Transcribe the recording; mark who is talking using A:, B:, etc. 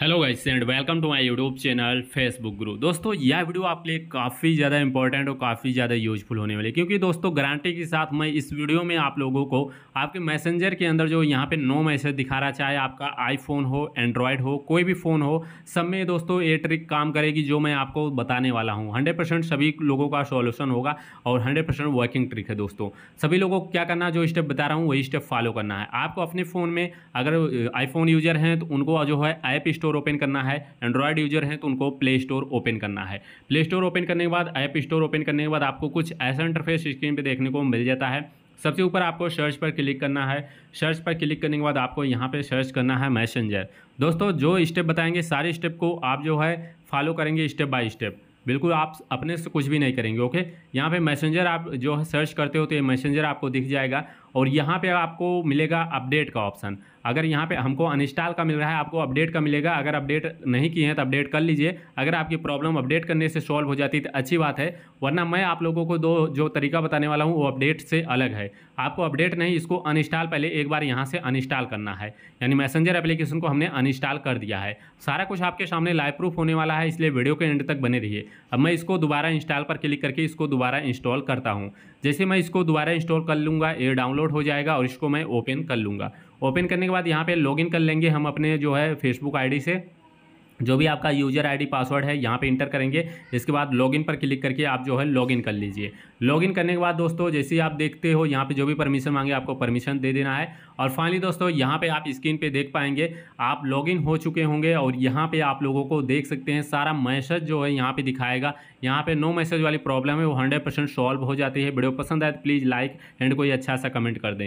A: hello guys and welcome to my YouTube channel Facebook group दोस्तों यह video आपके लिए काफ़ी ज़्यादा इंपॉर्टेंट और काफ़ी ज़्यादा यूजफुल होने वाली है क्योंकि दोस्तों गारंटी के साथ मैं इस वीडियो में आप लोगों को आपके मैसेंजर के अंदर जो यहाँ पे नो मैसेज दिखा रहा चाहे आपका आईफोन हो एंड्रॉयड हो कोई भी फ़ोन हो सब में दोस्तों ये ट्रिक काम करेगी जो मैं आपको बताने वाला हूँ हंड्रेड सभी लोगों का सॉल्यूशन होगा और हंड्रेड वर्किंग ट्रिक है दोस्तों सभी लोगों को क्या करना जो स्टेप बता रहा हूँ वही स्टेप फॉलो करना है आपको अपने फ़ोन में अगर आईफोन यूजर हैं तो उनको जो है ऐप स्टोर स्टोर ओपन करना है एंड्रॉयड यूजर हैं तो उनको प्ले स्टोर ओपन करना है प्ले स्टोर ओपन करने के बाद ऐप स्टोर ओपन करने के बाद आपको कुछ ऐसा इंटरफेस स्क्रीन पर देखने को मिल जाता है सबसे ऊपर आपको सर्च पर क्लिक करना है सर्च पर क्लिक करने के बाद आपको यहाँ पे सर्च करना है मैसेंजर दोस्तों जो स्टेप बताएंगे सारे स्टेप को आप जो है फॉलो करेंगे स्टेप बाय स्टेप बिल्कुल आप अपने से कुछ भी नहीं करेंगे ओके यहाँ पे मैसेंजर आप जो है सर्च करते हो तो ये मैसेंजर आपको दिख जाएगा और यहाँ पे आपको मिलेगा अपडेट का ऑप्शन अगर यहाँ पे हमको अनस्टॉल का मिल रहा है आपको अपडेट का मिलेगा अगर अपडेट नहीं किए हैं तो अपडेट कर लीजिए अगर आपकी प्रॉब्लम अपडेट करने से सॉल्व हो जाती है तो अच्छी बात है वरना मैं आप लोगों को दो जो तरीका बताने वाला हूँ वो अपडेट से अलग है आपको अपडेट नहीं इसको अनस्टॉल पहले एक बार यहाँ से अनस्टॉल करना है यानी मैसेंजर एप्लीकेशन को हमने अनस्टॉल कर दिया है सारा कुछ आपके सामने लाइव प्रूफ होने वाला है इसलिए वीडियो के एंड तक बने रहिए अब मैं इसको दोबारा इंस्टॉल पर क्लिक करके इसको दोबारा इंस्टॉल करता हूँ जैसे मैं इसको दोबारा इंस्टॉल कर लूँगा ये डाउनलोड डाउनलोड हो जाएगा और इसको मैं ओपन कर लूँगा ओपन करने के बाद यहाँ पे लॉगिन कर लेंगे हम अपने जो है फेसबुक आईडी से जो भी आपका यूजर आईडी पासवर्ड है यहाँ पे इंटर करेंगे इसके बाद लॉगिन पर क्लिक करके आप जो है लॉगिन कर लीजिए लॉगिन करने के बाद दोस्तों जैसे ही आप देखते हो यहाँ पे जो भी परमिशन मांगे आपको परमिशन दे देना है और फाइनली दोस्तों यहाँ पे आप स्क्रीन पे देख पाएंगे आप लॉगिन हो चुके होंगे और यहाँ पर आप लोगों को देख सकते हैं सारा मैसेज जो है यहाँ पर दिखाएगा यहाँ पर नो मैसेज वाली प्रॉब्लम है वो हंड्रेड परसेंट सॉल्व हो जाती है वीडियो पसंद आए तो प्लीज़ लाइक एंड कोई अच्छा सा कमेंट कर दें